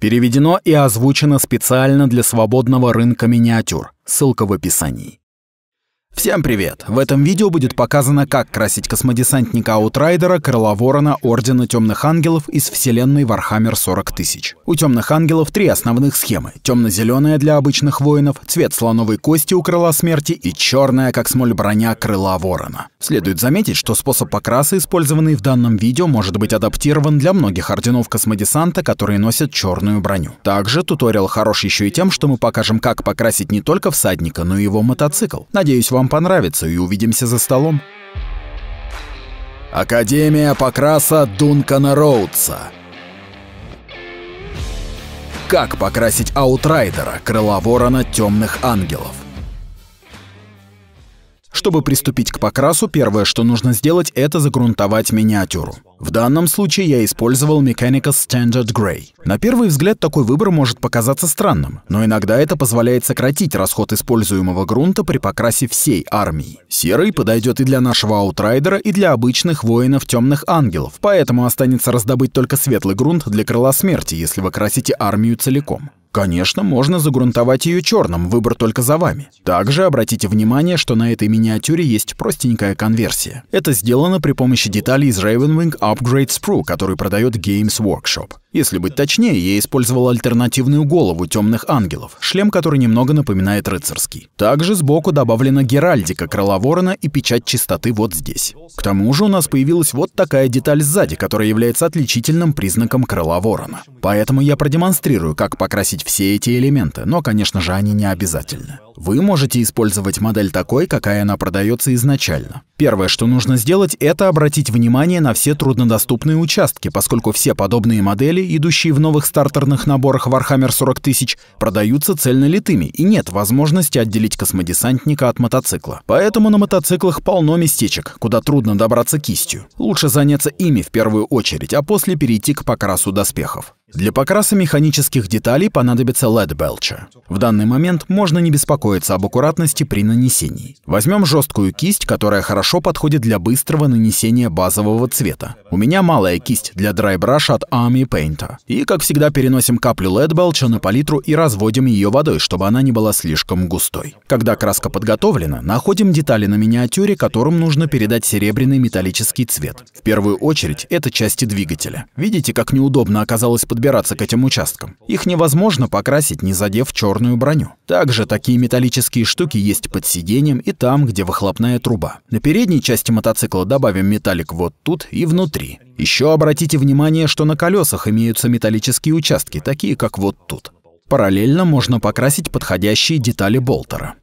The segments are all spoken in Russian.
Переведено и озвучено специально для свободного рынка миниатюр. Ссылка в описании. Всем привет! В этом видео будет показано, как красить космодесантника Аутрайдера, Крыла Ворона, Ордена Темных Ангелов из вселенной Вархаммер 40 тысяч. У Темных Ангелов три основных схемы. Темно-зеленая для обычных воинов, цвет слоновой кости у Крыла Смерти и черная, как смоль броня, Крыла Ворона. Следует заметить, что способ покраса, использованный в данном видео, может быть адаптирован для многих орденов космодесанта, которые носят черную броню. Также туториал хорош еще и тем, что мы покажем, как покрасить не только всадника, но и его мотоцикл. Надеюсь, вам вам понравится, и увидимся за столом. Академия покраса Дункана Роудса. Как покрасить аутрайдера, крыла ворона темных ангелов? Чтобы приступить к покрасу, первое, что нужно сделать, это загрунтовать миниатюру. В данном случае я использовал Mechanical Standard Gray. На первый взгляд такой выбор может показаться странным, но иногда это позволяет сократить расход используемого грунта при покрасе всей армии. Серый подойдет и для нашего аутрайдера, и для обычных воинов темных ангелов, поэтому останется раздобыть только светлый грунт для крыла смерти, если вы красите армию целиком. Конечно, можно загрунтовать ее черным, выбор только за вами. Также обратите внимание, что на этой миниатюре есть простенькая конверсия. Это сделано при помощи деталей из Ravenwing Upgrade Sprue, который продает Games Workshop. Если быть точнее, я использовал альтернативную голову темных ангелов, шлем, который немного напоминает рыцарский. Также сбоку добавлена геральдика крыла ворона и печать чистоты вот здесь. К тому же у нас появилась вот такая деталь сзади, которая является отличительным признаком крыла ворона. Поэтому я продемонстрирую, как покрасить все эти элементы, но, конечно же, они не обязательны. Вы можете использовать модель такой, какая она продается изначально. Первое, что нужно сделать, это обратить внимание на все труднодоступные участки, поскольку все подобные модели, идущие в новых стартерных наборах Warhammer 40 тысяч, продаются цельнолитыми и нет возможности отделить космодесантника от мотоцикла. Поэтому на мотоциклах полно местечек, куда трудно добраться кистью. Лучше заняться ими в первую очередь, а после перейти к покрасу доспехов. Для покраса механических деталей понадобится LED Belcher. В данный момент можно не беспокоиться об аккуратности при нанесении. Возьмем жесткую кисть, которая хорошо подходит для быстрого нанесения базового цвета. У меня малая кисть для Dry Brush от Army Painter. И, как всегда, переносим каплю LED Belcher на палитру и разводим ее водой, чтобы она не была слишком густой. Когда краска подготовлена, находим детали на миниатюре, которым нужно передать серебряный металлический цвет. В первую очередь, это части двигателя. Видите, как неудобно оказалось под подбираться к этим участкам. Их невозможно покрасить, не задев черную броню. Также такие металлические штуки есть под сиденьем и там, где выхлопная труба. На передней части мотоцикла добавим металлик вот тут и внутри. Еще обратите внимание, что на колесах имеются металлические участки, такие как вот тут. Параллельно можно покрасить подходящие детали болтера.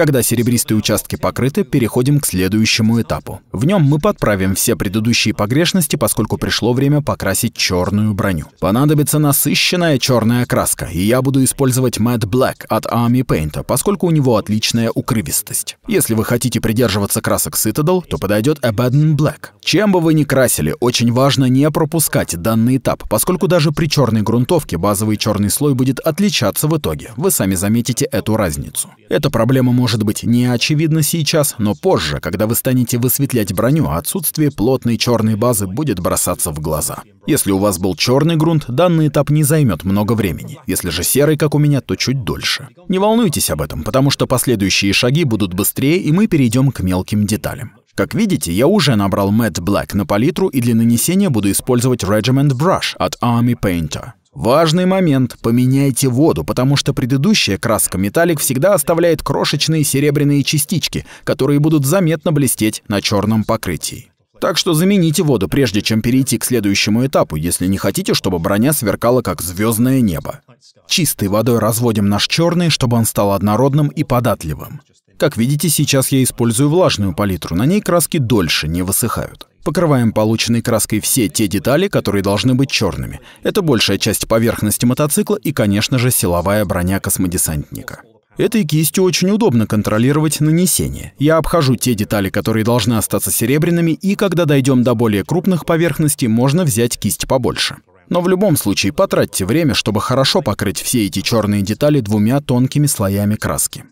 Когда серебристые участки покрыты, переходим к следующему этапу. В нем мы подправим все предыдущие погрешности, поскольку пришло время покрасить черную броню. Понадобится насыщенная черная краска, и я буду использовать Matte Black от Army Paint, поскольку у него отличная укрывистость. Если вы хотите придерживаться красок Citadel, то подойдет Abaddon Black. Чем бы вы ни красили, очень важно не пропускать данный этап, поскольку даже при черной грунтовке базовый черный слой будет отличаться в итоге. Вы сами заметите эту разницу. Эта проблема может может быть, не очевидно сейчас, но позже, когда вы станете высветлять броню, отсутствие плотной черной базы будет бросаться в глаза. Если у вас был черный грунт, данный этап не займет много времени. Если же серый, как у меня, то чуть дольше. Не волнуйтесь об этом, потому что последующие шаги будут быстрее, и мы перейдем к мелким деталям. Как видите, я уже набрал Matte Black на палитру и для нанесения буду использовать Regiment Brush от Army Painter. Важный момент. Поменяйте воду, потому что предыдущая краска металлик всегда оставляет крошечные серебряные частички, которые будут заметно блестеть на черном покрытии. Так что замените воду, прежде чем перейти к следующему этапу, если не хотите, чтобы броня сверкала как звездное небо. Чистой водой разводим наш черный, чтобы он стал однородным и податливым. Как видите, сейчас я использую влажную палитру, на ней краски дольше не высыхают. Покрываем полученной краской все те детали, которые должны быть черными. Это большая часть поверхности мотоцикла и, конечно же, силовая броня космодесантника. Этой кистью очень удобно контролировать нанесение. Я обхожу те детали, которые должны остаться серебряными, и когда дойдем до более крупных поверхностей, можно взять кисть побольше. Но в любом случае потратьте время, чтобы хорошо покрыть все эти черные детали двумя тонкими слоями краски.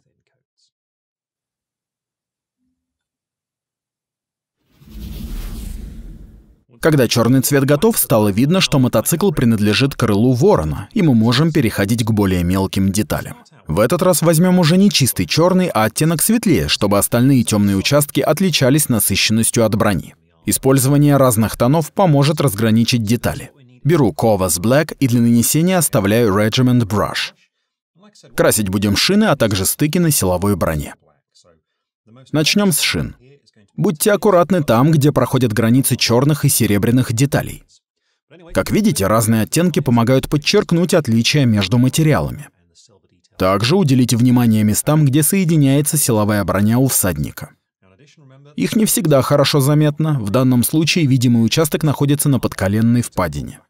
Когда черный цвет готов, стало видно, что мотоцикл принадлежит крылу ворона, и мы можем переходить к более мелким деталям. В этот раз возьмем уже не чистый черный, а оттенок светлее, чтобы остальные темные участки отличались насыщенностью от брони. Использование разных тонов поможет разграничить детали. Беру Kovas Black и для нанесения оставляю Regiment Brush. Красить будем шины, а также стыки на силовой броне. Начнем с шин. Будьте аккуратны там, где проходят границы черных и серебряных деталей. Как видите, разные оттенки помогают подчеркнуть отличия между материалами. Также уделите внимание местам, где соединяется силовая броня у всадника. Их не всегда хорошо заметно, в данном случае видимый участок находится на подколенной впадине.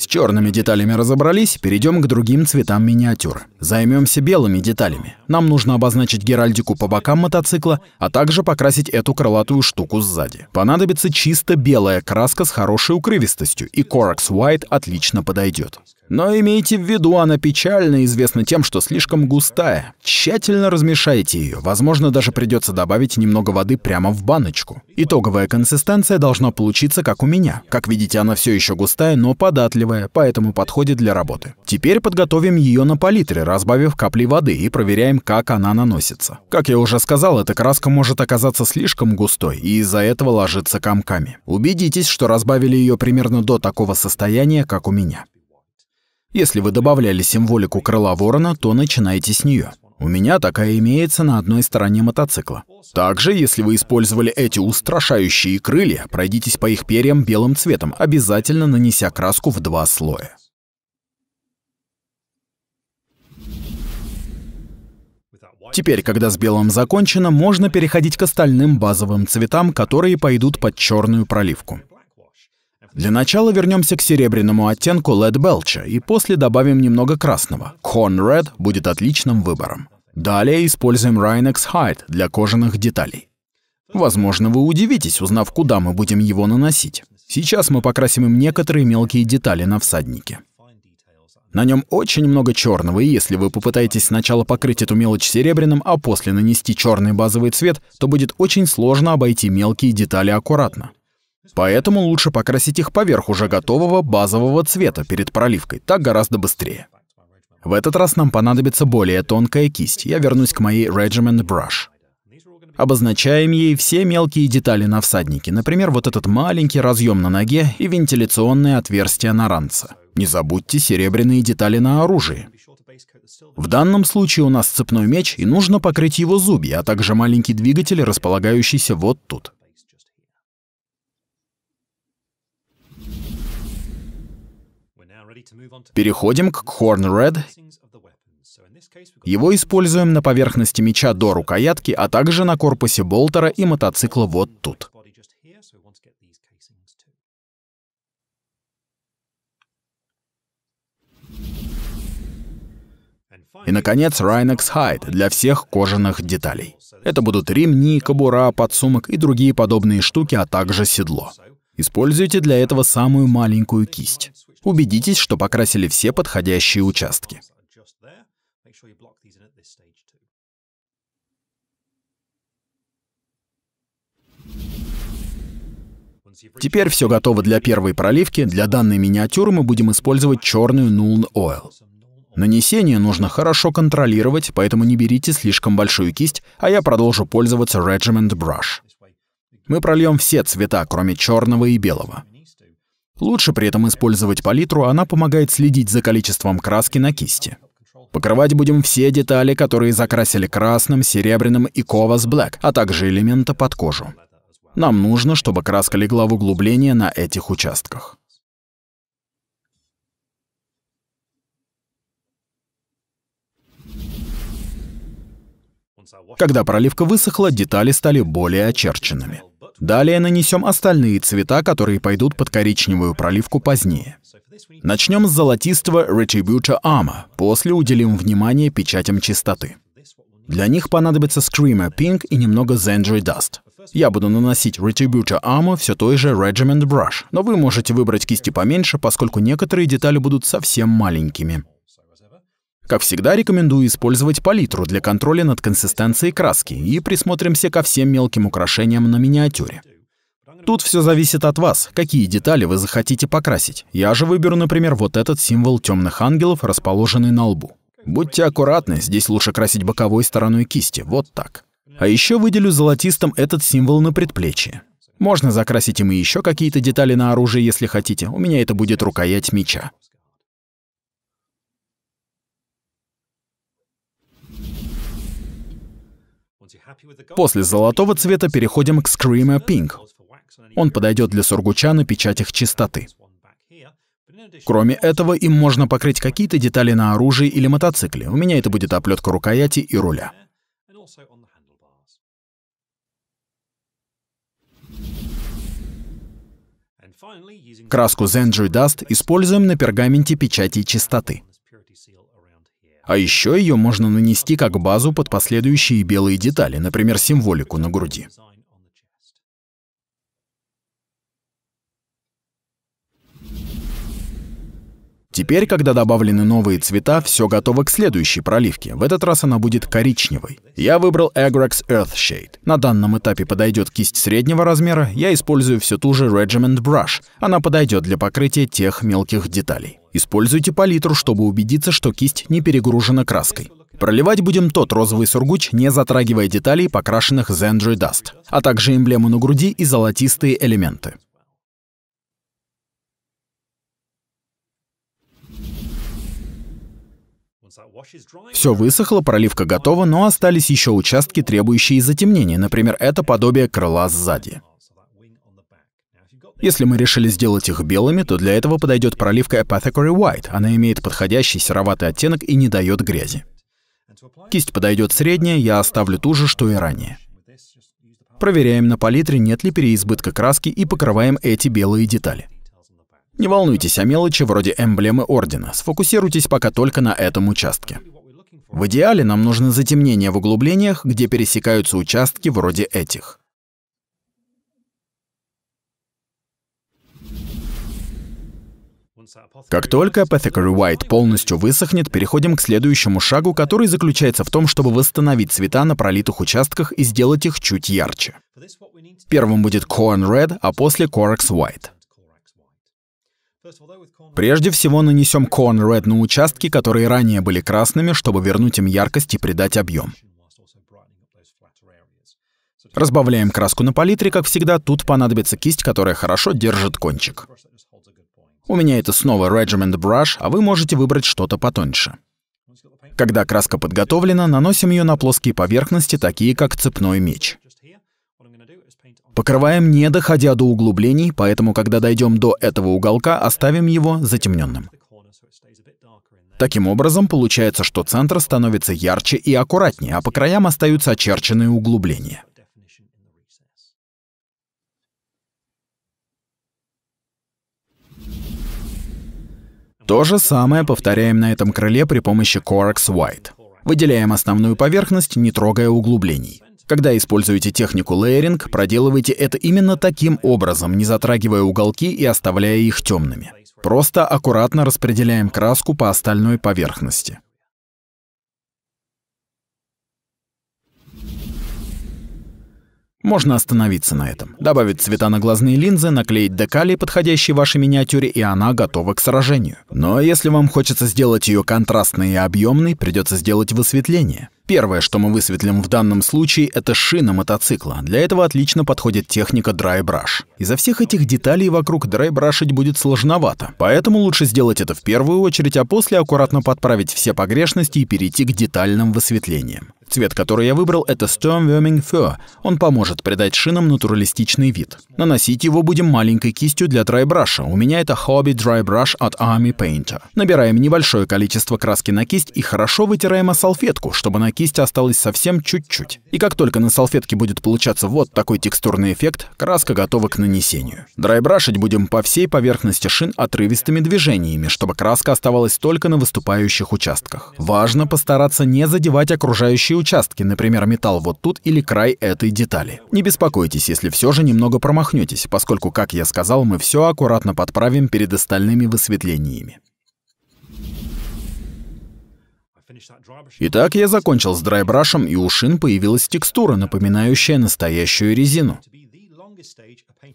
С черными деталями разобрались, перейдем к другим цветам миниатюры. Займемся белыми деталями. Нам нужно обозначить геральдику по бокам мотоцикла, а также покрасить эту крылатую штуку сзади. Понадобится чисто белая краска с хорошей укрывистостью, и Corax White отлично подойдет. Но имейте в виду, она печально известна тем, что слишком густая. Тщательно размешайте ее, возможно, даже придется добавить немного воды прямо в баночку. Итоговая консистенция должна получиться, как у меня. Как видите, она все еще густая, но податливая, поэтому подходит для работы. Теперь подготовим ее на палитре, разбавив капли воды и проверяем, как она наносится. Как я уже сказал, эта краска может оказаться слишком густой и из-за этого ложится комками. Убедитесь, что разбавили ее примерно до такого состояния, как у меня. Если вы добавляли символику крыла ворона, то начинайте с нее. У меня такая имеется на одной стороне мотоцикла. Также, если вы использовали эти устрашающие крылья, пройдитесь по их перьям белым цветом, обязательно нанеся краску в два слоя. Теперь, когда с белым закончено, можно переходить к остальным базовым цветам, которые пойдут под черную проливку. Для начала вернемся к серебряному оттенку Led Belch и после добавим немного красного. Corn Red будет отличным выбором. Далее используем Rhinex Hide для кожаных деталей. Возможно, вы удивитесь, узнав, куда мы будем его наносить. Сейчас мы покрасим им некоторые мелкие детали на всаднике. На нем очень много черного, и если вы попытаетесь сначала покрыть эту мелочь серебряным, а после нанести черный базовый цвет, то будет очень сложно обойти мелкие детали аккуратно. Поэтому лучше покрасить их поверх уже готового базового цвета перед проливкой, так гораздо быстрее. В этот раз нам понадобится более тонкая кисть, я вернусь к моей Regiment Brush. Обозначаем ей все мелкие детали на всаднике, например, вот этот маленький разъем на ноге и вентиляционное отверстие на ранце. Не забудьте серебряные детали на оружии. В данном случае у нас цепной меч, и нужно покрыть его зубья, а также маленький двигатель, располагающийся вот тут. Переходим к Horn Red. Его используем на поверхности меча до рукоятки, а также на корпусе болтера и мотоцикла вот тут. И, наконец, Rhinex Hide для всех кожаных деталей. Это будут ремни, кобура, подсумок и другие подобные штуки, а также седло. Используйте для этого самую маленькую кисть убедитесь, что покрасили все подходящие участки. Теперь все готово для первой проливки. Для данной миниатюры мы будем использовать черную Null Oil. Нанесение нужно хорошо контролировать, поэтому не берите слишком большую кисть, а я продолжу пользоваться Regiment Brush. Мы прольем все цвета, кроме черного и белого. Лучше при этом использовать палитру, она помогает следить за количеством краски на кисти. Покрывать будем все детали, которые закрасили красным, серебряным и Ковас Black, а также элементы под кожу. Нам нужно, чтобы краска легла в углубление на этих участках. Когда проливка высохла, детали стали более очерченными. Далее нанесем остальные цвета, которые пойдут под коричневую проливку позднее. Начнем с золотистого Retributor Armor, после уделим внимание печатям чистоты. Для них понадобится Screamer Pink и немного Zendry Dust. Я буду наносить Retributor Armor все той же Regiment Brush, но вы можете выбрать кисти поменьше, поскольку некоторые детали будут совсем маленькими. Как всегда, рекомендую использовать палитру для контроля над консистенцией краски и присмотримся ко всем мелким украшениям на миниатюре. Тут все зависит от вас, какие детали вы захотите покрасить. Я же выберу, например, вот этот символ темных ангелов, расположенный на лбу. Будьте аккуратны, здесь лучше красить боковой стороной кисти, вот так. А еще выделю золотистым этот символ на предплечье. Можно закрасить им и еще какие-то детали на оружие, если хотите. У меня это будет рукоять меча. После золотого цвета переходим к Screamer Pink. Он подойдет для сургуча на печатях чистоты. Кроме этого, им можно покрыть какие-то детали на оружии или мотоцикле. У меня это будет оплетка рукояти и руля. Краску Zenju Dust используем на пергаменте печати чистоты. А еще ее можно нанести как базу под последующие белые детали, например, символику на груди. Теперь, когда добавлены новые цвета, все готово к следующей проливке. В этот раз она будет коричневой. Я выбрал Agrax Earth Shade. На данном этапе подойдет кисть среднего размера. Я использую все ту же Regiment Brush. Она подойдет для покрытия тех мелких деталей. Используйте палитру, чтобы убедиться, что кисть не перегружена краской. Проливать будем тот розовый сургуч, не затрагивая деталей, покрашенных Zendry Dust, а также эмблему на груди и золотистые элементы. Все высохло, проливка готова, но остались еще участки, требующие затемнения. Например, это подобие крыла сзади. Если мы решили сделать их белыми, то для этого подойдет проливка Apothecary White. Она имеет подходящий сероватый оттенок и не дает грязи. Кисть подойдет средняя, я оставлю ту же, что и ранее. Проверяем на палитре, нет ли переизбытка краски и покрываем эти белые детали. Не волнуйтесь о мелочи вроде эмблемы ордена, сфокусируйтесь пока только на этом участке. В идеале нам нужно затемнение в углублениях, где пересекаются участки вроде этих. Как только Apothecary White полностью высохнет, переходим к следующему шагу, который заключается в том, чтобы восстановить цвета на пролитых участках и сделать их чуть ярче. Первым будет Corn Red, а после Corax White. Прежде всего нанесем Corn Red на участки, которые ранее были красными, чтобы вернуть им яркость и придать объем. Разбавляем краску на палитре, как всегда, тут понадобится кисть, которая хорошо держит кончик. У меня это снова Regiment Brush, а вы можете выбрать что-то потоньше. Когда краска подготовлена, наносим ее на плоские поверхности, такие как цепной меч. Покрываем, не доходя до углублений, поэтому, когда дойдем до этого уголка, оставим его затемненным. Таким образом, получается, что центр становится ярче и аккуратнее, а по краям остаются очерченные углубления. То же самое повторяем на этом крыле при помощи Corax White. Выделяем основную поверхность, не трогая углублений. Когда используете технику лейеринг, проделывайте это именно таким образом, не затрагивая уголки и оставляя их темными. Просто аккуратно распределяем краску по остальной поверхности. Можно остановиться на этом. Добавить цвета на глазные линзы, наклеить декали, подходящие вашей миниатюре, и она готова к сражению. Но если вам хочется сделать ее контрастной и объемной, придется сделать высветление. Первое, что мы высветлим в данном случае, это шина мотоцикла. Для этого отлично подходит техника драйбраш. Из-за всех этих деталей вокруг драйбрашить будет сложновато, поэтому лучше сделать это в первую очередь, а после аккуратно подправить все погрешности и перейти к детальным высветлениям. Цвет, который я выбрал, это Storm Warming Fur. Он поможет придать шинам натуралистичный вид. Наносить его будем маленькой кистью для драйбраша. У меня это Hobby Dry Brush от Army Painter. Набираем небольшое количество краски на кисть и хорошо вытираем о салфетку, чтобы на кисти осталось совсем чуть-чуть. И как только на салфетке будет получаться вот такой текстурный эффект, краска готова к нанесению. Драйбрашить будем по всей поверхности шин отрывистыми движениями, чтобы краска оставалась только на выступающих участках. Важно постараться не задевать окружающие участки, например, металл вот тут или край этой детали. Не беспокойтесь, если все же немного промахнетесь, поскольку, как я сказал, мы все аккуратно подправим перед остальными высветлениями. Итак, я закончил с драйбрашем, и у шин появилась текстура, напоминающая настоящую резину.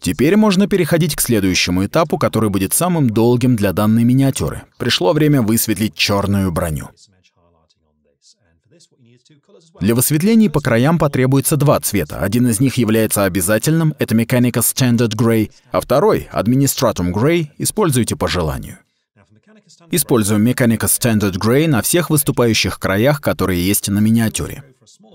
Теперь можно переходить к следующему этапу, который будет самым долгим для данной миниатюры. Пришло время высветлить черную броню. Для высветлений по краям потребуется два цвета. Один из них является обязательным, это Mechanical Standard Gray, а второй, Administratum Gray, используйте по желанию. Используем Mechanical Standard Gray на всех выступающих краях, которые есть на миниатюре.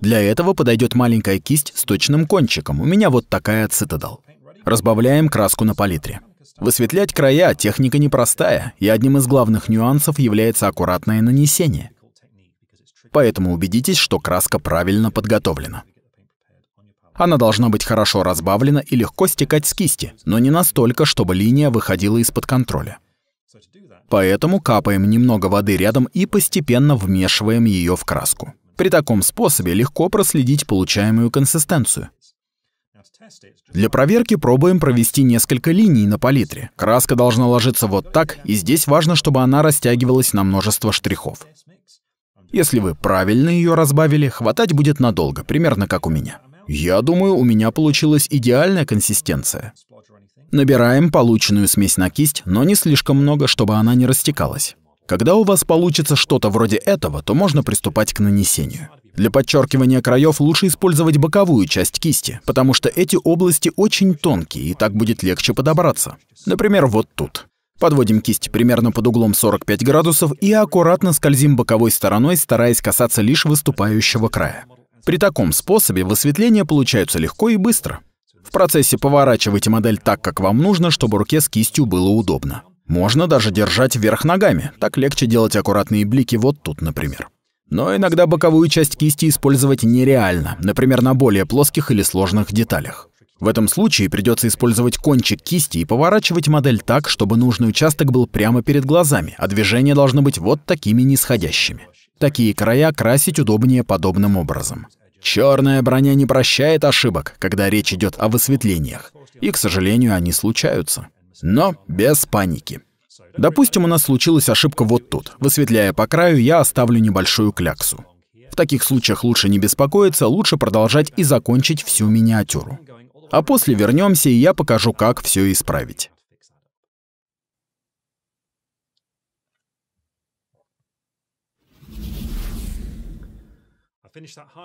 Для этого подойдет маленькая кисть с точным кончиком. У меня вот такая Citadel. Разбавляем краску на палитре. Высветлять края — техника непростая, и одним из главных нюансов является аккуратное нанесение — поэтому убедитесь, что краска правильно подготовлена. Она должна быть хорошо разбавлена и легко стекать с кисти, но не настолько, чтобы линия выходила из-под контроля. Поэтому капаем немного воды рядом и постепенно вмешиваем ее в краску. При таком способе легко проследить получаемую консистенцию. Для проверки пробуем провести несколько линий на палитре. Краска должна ложиться вот так, и здесь важно, чтобы она растягивалась на множество штрихов. Если вы правильно ее разбавили, хватать будет надолго, примерно как у меня. Я думаю, у меня получилась идеальная консистенция. Набираем полученную смесь на кисть, но не слишком много, чтобы она не растекалась. Когда у вас получится что-то вроде этого, то можно приступать к нанесению. Для подчеркивания краев лучше использовать боковую часть кисти, потому что эти области очень тонкие, и так будет легче подобраться. Например, вот тут. Подводим кисть примерно под углом 45 градусов и аккуратно скользим боковой стороной, стараясь касаться лишь выступающего края. При таком способе высветления получаются легко и быстро. В процессе поворачивайте модель так, как вам нужно, чтобы руке с кистью было удобно. Можно даже держать вверх ногами, так легче делать аккуратные блики вот тут, например. Но иногда боковую часть кисти использовать нереально, например, на более плоских или сложных деталях. В этом случае придется использовать кончик кисти и поворачивать модель так, чтобы нужный участок был прямо перед глазами, а движения должны быть вот такими нисходящими. Такие края красить удобнее подобным образом. Черная броня не прощает ошибок, когда речь идет о высветлениях. И, к сожалению, они случаются. Но без паники. Допустим, у нас случилась ошибка вот тут. Высветляя по краю, я оставлю небольшую кляксу. В таких случаях лучше не беспокоиться, лучше продолжать и закончить всю миниатюру а после вернемся, и я покажу, как все исправить.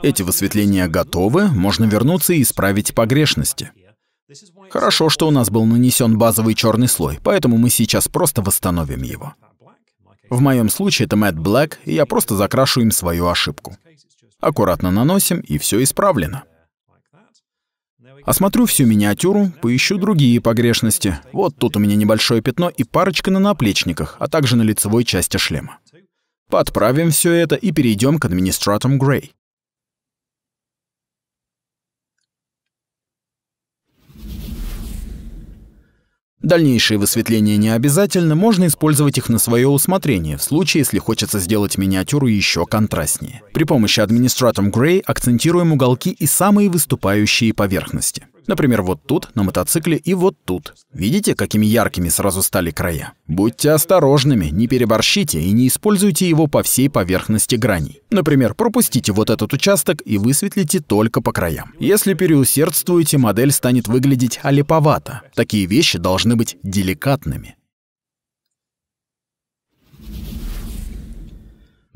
Эти высветления готовы, можно вернуться и исправить погрешности. Хорошо, что у нас был нанесен базовый черный слой, поэтому мы сейчас просто восстановим его. В моем случае это Matte Black, и я просто закрашу им свою ошибку. Аккуратно наносим, и все исправлено. Осмотрю всю миниатюру, поищу другие погрешности. Вот тут у меня небольшое пятно и парочка на наплечниках, а также на лицевой части шлема. Подправим все это и перейдем к администраторам Грей. Дальнейшие высветления не обязательно, можно использовать их на свое усмотрение, в случае, если хочется сделать миниатюру еще контрастнее. При помощи администратора Gray акцентируем уголки и самые выступающие поверхности. Например, вот тут, на мотоцикле, и вот тут. Видите, какими яркими сразу стали края? Будьте осторожными, не переборщите и не используйте его по всей поверхности граней. Например, пропустите вот этот участок и высветлите только по краям. Если переусердствуете, модель станет выглядеть олиповато. Такие вещи должны быть деликатными.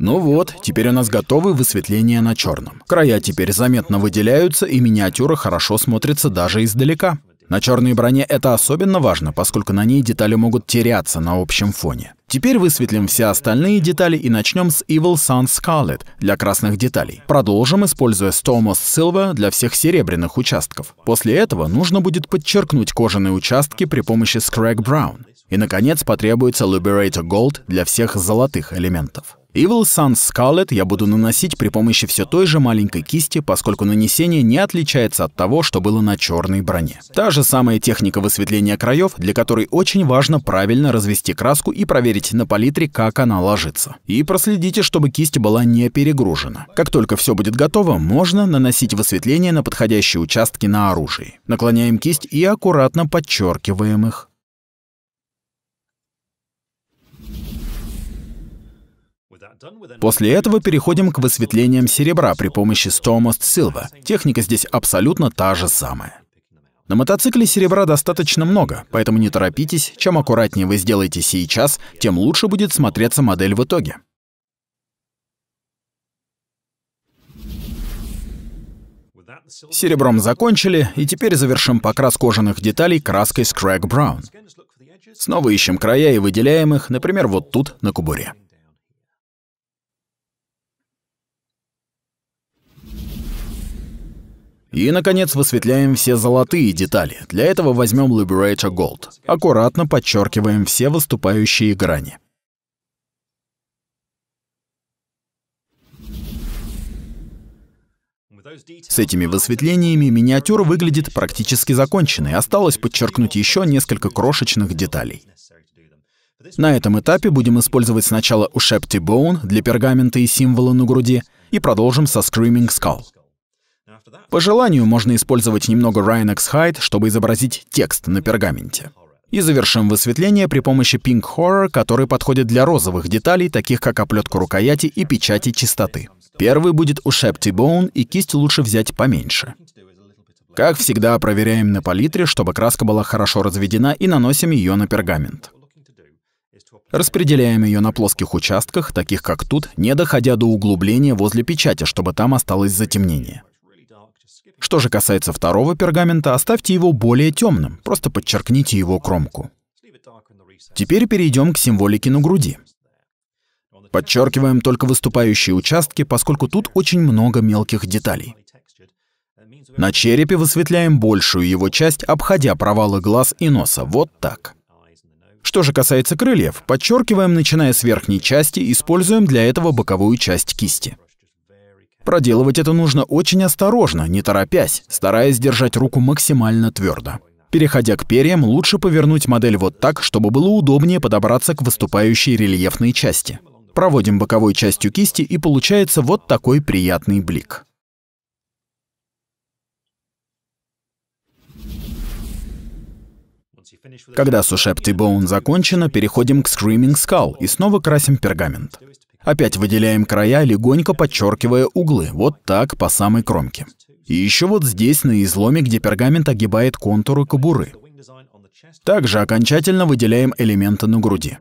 Ну вот, теперь у нас готовы высветления на черном. Края теперь заметно выделяются, и миниатюра хорошо смотрится даже издалека. На черной броне это особенно важно, поскольку на ней детали могут теряться на общем фоне. Теперь высветлим все остальные детали и начнем с Evil Sun Scarlet для красных деталей. Продолжим, используя Stormos Silver для всех серебряных участков. После этого нужно будет подчеркнуть кожаные участки при помощи Scrag Brown. И, наконец, потребуется Liberator Gold для всех золотых элементов. Evil Sun Scarlet я буду наносить при помощи все той же маленькой кисти, поскольку нанесение не отличается от того, что было на черной броне. Та же самая техника высветления краев, для которой очень важно правильно развести краску и проверить на палитре, как она ложится. И проследите, чтобы кисть была не перегружена. Как только все будет готово, можно наносить высветление на подходящие участки на оружии. Наклоняем кисть и аккуратно подчеркиваем их. После этого переходим к высветлениям серебра при помощи Stormost Silva. Техника здесь абсолютно та же самая. На мотоцикле серебра достаточно много, поэтому не торопитесь, чем аккуратнее вы сделаете сейчас, тем лучше будет смотреться модель в итоге. Серебром закончили, и теперь завершим покрас кожаных деталей краской Scrag Brown. Снова ищем края и выделяем их, например, вот тут, на кубуре. И, наконец, высветляем все золотые детали. Для этого возьмем Liberator Gold. Аккуратно подчеркиваем все выступающие грани. С этими высветлениями миниатюра выглядит практически законченной, осталось подчеркнуть еще несколько крошечных деталей. На этом этапе будем использовать сначала Ushepti Bone для пергамента и символа на груди, и продолжим со Screaming Skull. По желанию можно использовать немного Ryanex X Hide, чтобы изобразить текст на пергаменте. И завершим высветление при помощи Pink Horror, который подходит для розовых деталей, таких как оплетка рукояти и печати чистоты. Первый будет у Shepty Bone, и кисть лучше взять поменьше. Как всегда, проверяем на палитре, чтобы краска была хорошо разведена, и наносим ее на пергамент. Распределяем ее на плоских участках, таких как тут, не доходя до углубления возле печати, чтобы там осталось затемнение. Что же касается второго пергамента, оставьте его более темным, просто подчеркните его кромку. Теперь перейдем к символике на груди. Подчеркиваем только выступающие участки, поскольку тут очень много мелких деталей. На черепе высветляем большую его часть, обходя провалы глаз и носа, вот так. Что же касается крыльев, подчеркиваем, начиная с верхней части, используем для этого боковую часть кисти. Проделывать это нужно очень осторожно, не торопясь, стараясь держать руку максимально твердо. Переходя к перьям, лучше повернуть модель вот так, чтобы было удобнее подобраться к выступающей рельефной части. Проводим боковой частью кисти и получается вот такой приятный блик. Когда Сушепти Боун закончено, переходим к Screaming Skull и снова красим пергамент. Опять выделяем края, легонько подчеркивая углы, вот так, по самой кромке. И еще вот здесь, на изломе, где пергамент огибает контуры кобуры. Также окончательно выделяем элементы на груди.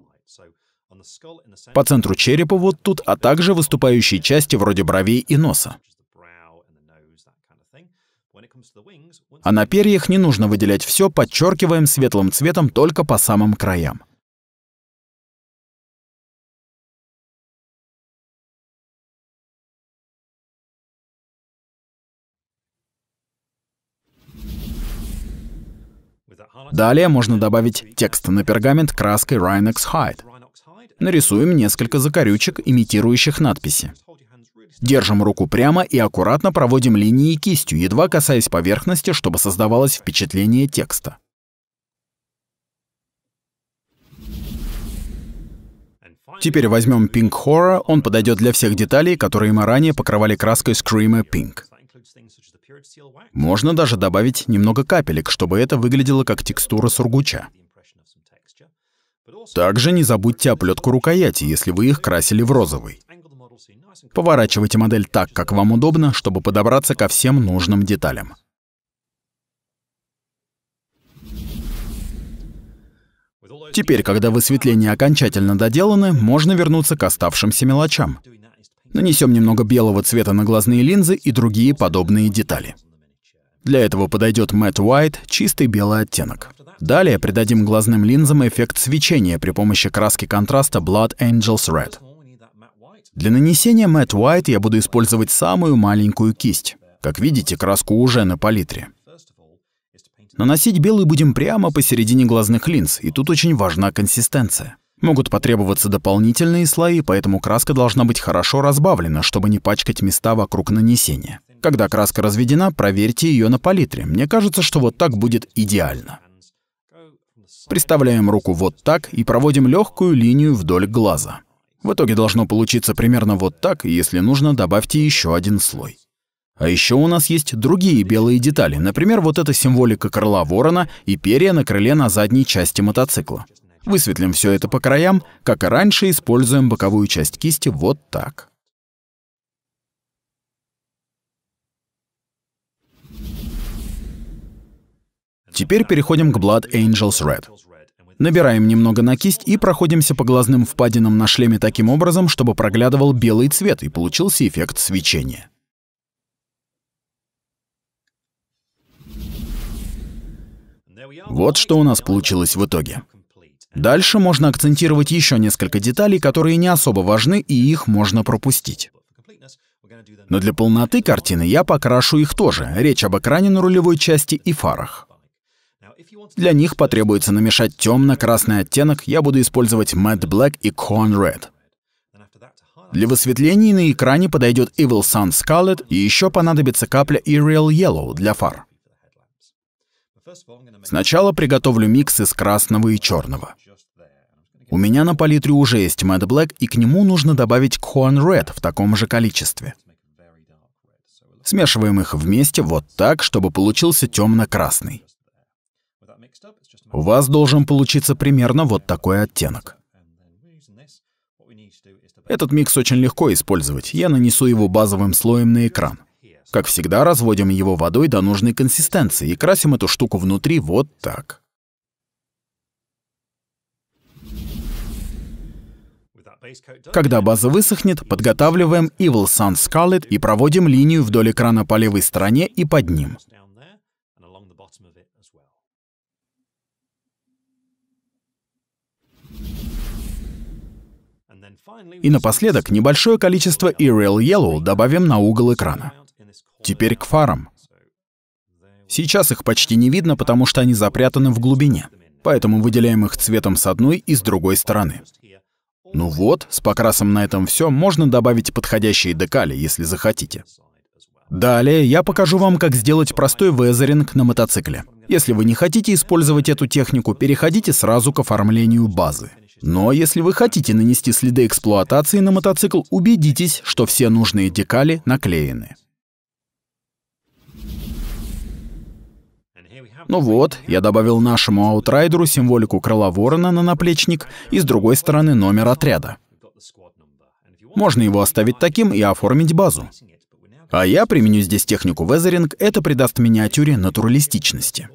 По центру черепа вот тут, а также выступающие части вроде бровей и носа. А на перьях не нужно выделять все, подчеркиваем светлым цветом только по самым краям. Далее можно добавить текст на пергамент краской Rhinox Hide. Нарисуем несколько закорючек, имитирующих надписи. Держим руку прямо и аккуратно проводим линии кистью, едва касаясь поверхности, чтобы создавалось впечатление текста. Теперь возьмем Pink Horror, он подойдет для всех деталей, которые мы ранее покрывали краской Screamer Pink. Можно даже добавить немного капелек, чтобы это выглядело как текстура сургуча. Также не забудьте оплетку рукояти, если вы их красили в розовый. Поворачивайте модель так, как вам удобно, чтобы подобраться ко всем нужным деталям. Теперь, когда высветления окончательно доделаны, можно вернуться к оставшимся мелочам. Нанесем немного белого цвета на глазные линзы и другие подобные детали. Для этого подойдет Matte White, чистый белый оттенок. Далее придадим глазным линзам эффект свечения при помощи краски контраста Blood Angels Red. Для нанесения Matte White я буду использовать самую маленькую кисть. Как видите, краску уже на палитре. Наносить белый будем прямо посередине глазных линз, и тут очень важна консистенция. Могут потребоваться дополнительные слои, поэтому краска должна быть хорошо разбавлена, чтобы не пачкать места вокруг нанесения. Когда краска разведена, проверьте ее на палитре. Мне кажется, что вот так будет идеально. Приставляем руку вот так и проводим легкую линию вдоль глаза. В итоге должно получиться примерно вот так, и если нужно, добавьте еще один слой. А еще у нас есть другие белые детали, например, вот эта символика крыла ворона и перья на крыле на задней части мотоцикла. Высветлим все это по краям, как и раньше, используем боковую часть кисти вот так. Теперь переходим к Blood Angels Red. Набираем немного на кисть и проходимся по глазным впадинам на шлеме таким образом, чтобы проглядывал белый цвет и получился эффект свечения. Вот что у нас получилось в итоге. Дальше можно акцентировать еще несколько деталей, которые не особо важны, и их можно пропустить. Но для полноты картины я покрашу их тоже. Речь об экране на рулевой части и фарах. Для них потребуется намешать темно-красный оттенок, я буду использовать Matte Black и Corn Red. Для высветлений на экране подойдет Evil Sun Scarlet, и еще понадобится капля Aerial Yellow для фар. Сначала приготовлю микс из красного и черного. У меня на палитре уже есть Mad Black, и к нему нужно добавить Corn Red в таком же количестве. Смешиваем их вместе вот так, чтобы получился темно-красный. У вас должен получиться примерно вот такой оттенок. Этот микс очень легко использовать. Я нанесу его базовым слоем на экран. Как всегда, разводим его водой до нужной консистенции и красим эту штуку внутри вот так. Когда база высохнет, подготавливаем Evil Sun Scarlet и проводим линию вдоль экрана по левой стороне и под ним. И напоследок небольшое количество Aerial Yellow добавим на угол экрана. Теперь к фарам. Сейчас их почти не видно, потому что они запрятаны в глубине, поэтому выделяем их цветом с одной и с другой стороны. Ну вот, с покрасом на этом все, можно добавить подходящие декали, если захотите. Далее я покажу вам, как сделать простой везеринг на мотоцикле. Если вы не хотите использовать эту технику, переходите сразу к оформлению базы. Но если вы хотите нанести следы эксплуатации на мотоцикл, убедитесь, что все нужные декали наклеены. Ну вот, я добавил нашему аутрайдеру символику крыла ворона на наплечник и с другой стороны номер отряда. Можно его оставить таким и оформить базу. А я применю здесь технику везеринг, это придаст миниатюре натуралистичности.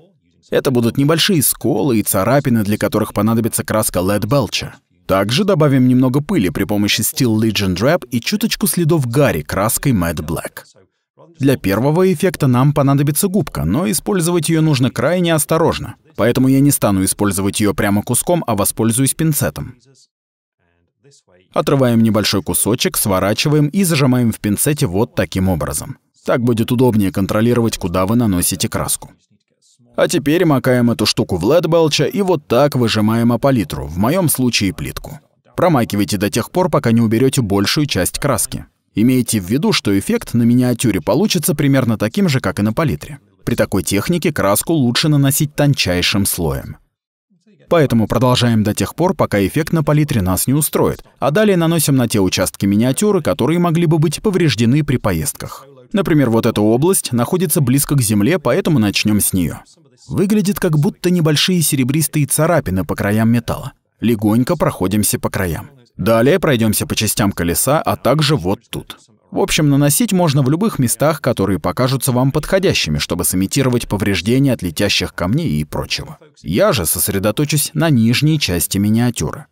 Это будут небольшие сколы и царапины, для которых понадобится краска LED Belcher. Также добавим немного пыли при помощи Steel Legion Drab и чуточку следов Гарри краской Mad Black. Для первого эффекта нам понадобится губка, но использовать ее нужно крайне осторожно. Поэтому я не стану использовать ее прямо куском, а воспользуюсь пинцетом. Отрываем небольшой кусочек, сворачиваем и зажимаем в пинцете вот таким образом. Так будет удобнее контролировать, куда вы наносите краску. А теперь макаем эту штуку в LED-белча и вот так выжимаем апалитру, в моем случае плитку. Промакивайте до тех пор, пока не уберете большую часть краски. Имейте в виду, что эффект на миниатюре получится примерно таким же, как и на палитре. При такой технике краску лучше наносить тончайшим слоем. Поэтому продолжаем до тех пор, пока эффект на палитре нас не устроит, а далее наносим на те участки миниатюры, которые могли бы быть повреждены при поездках. Например, вот эта область находится близко к земле, поэтому начнем с нее. Выглядит как будто небольшие серебристые царапины по краям металла. Легонько проходимся по краям. Далее пройдемся по частям колеса, а также вот тут. В общем, наносить можно в любых местах, которые покажутся вам подходящими, чтобы сымитировать повреждения от летящих камней и прочего. Я же сосредоточусь на нижней части миниатюры.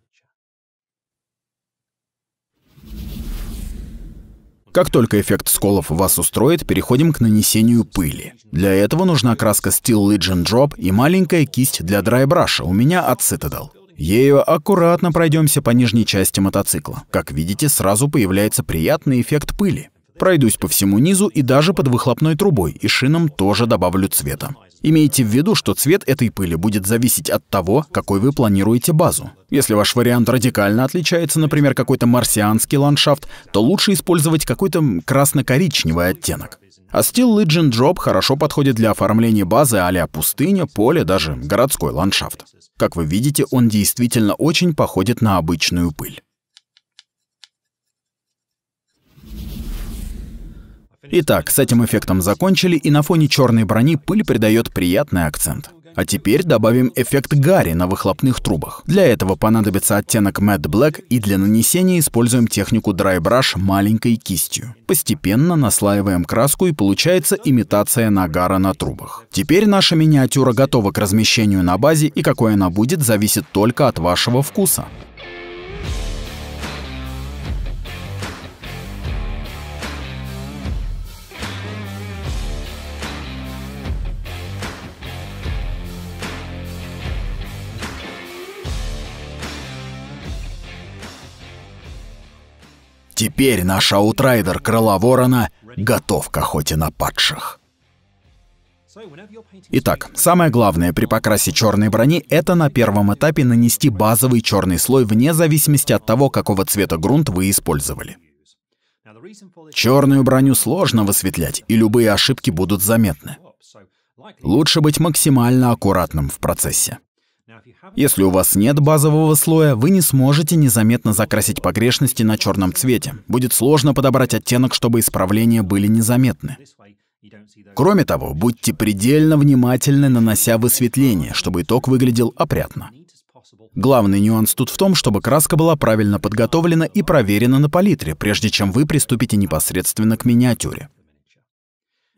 Как только эффект сколов вас устроит, переходим к нанесению пыли. Для этого нужна краска Steel Legion Drop и маленькая кисть для драйбраша у меня от Citadel. Ею аккуратно пройдемся по нижней части мотоцикла. Как видите, сразу появляется приятный эффект пыли. Пройдусь по всему низу и даже под выхлопной трубой, и шинам тоже добавлю цвета. Имейте в виду, что цвет этой пыли будет зависеть от того, какой вы планируете базу. Если ваш вариант радикально отличается, например, какой-то марсианский ландшафт, то лучше использовать какой-то красно-коричневый оттенок. А Steel Legend Drop хорошо подходит для оформления базы а пустыня, поле, даже городской ландшафт. Как вы видите, он действительно очень походит на обычную пыль. Итак, с этим эффектом закончили, и на фоне черной брони пыль придает приятный акцент. А теперь добавим эффект гари на выхлопных трубах. Для этого понадобится оттенок Matte Black и для нанесения используем технику Dry Brush маленькой кистью. Постепенно наслаиваем краску и получается имитация нагара на трубах. Теперь наша миниатюра готова к размещению на базе и какой она будет зависит только от вашего вкуса. Теперь наш аутрайдер Крыла Ворона готов к охоте на падших. Итак, самое главное при покрасе черной брони — это на первом этапе нанести базовый черный слой вне зависимости от того, какого цвета грунт вы использовали. Черную броню сложно высветлять, и любые ошибки будут заметны. Лучше быть максимально аккуратным в процессе. Если у вас нет базового слоя, вы не сможете незаметно закрасить погрешности на черном цвете. Будет сложно подобрать оттенок, чтобы исправления были незаметны. Кроме того, будьте предельно внимательны, нанося высветление, чтобы итог выглядел опрятно. Главный нюанс тут в том, чтобы краска была правильно подготовлена и проверена на палитре, прежде чем вы приступите непосредственно к миниатюре.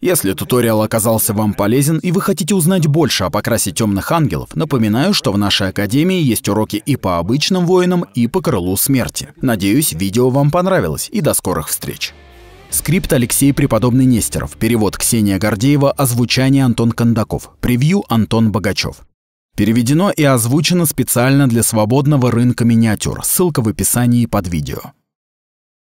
Если туториал оказался вам полезен и вы хотите узнать больше о покрасе темных ангелов, напоминаю, что в нашей академии есть уроки и по обычным воинам, и по крылу смерти. Надеюсь, видео вам понравилось и до скорых встреч. Скрипт Алексей Преподобный Нестеров, перевод Ксения Гордеева, озвучание Антон Кондаков, превью Антон Богачев. Переведено и озвучено специально для свободного рынка миниатюр, ссылка в описании под видео.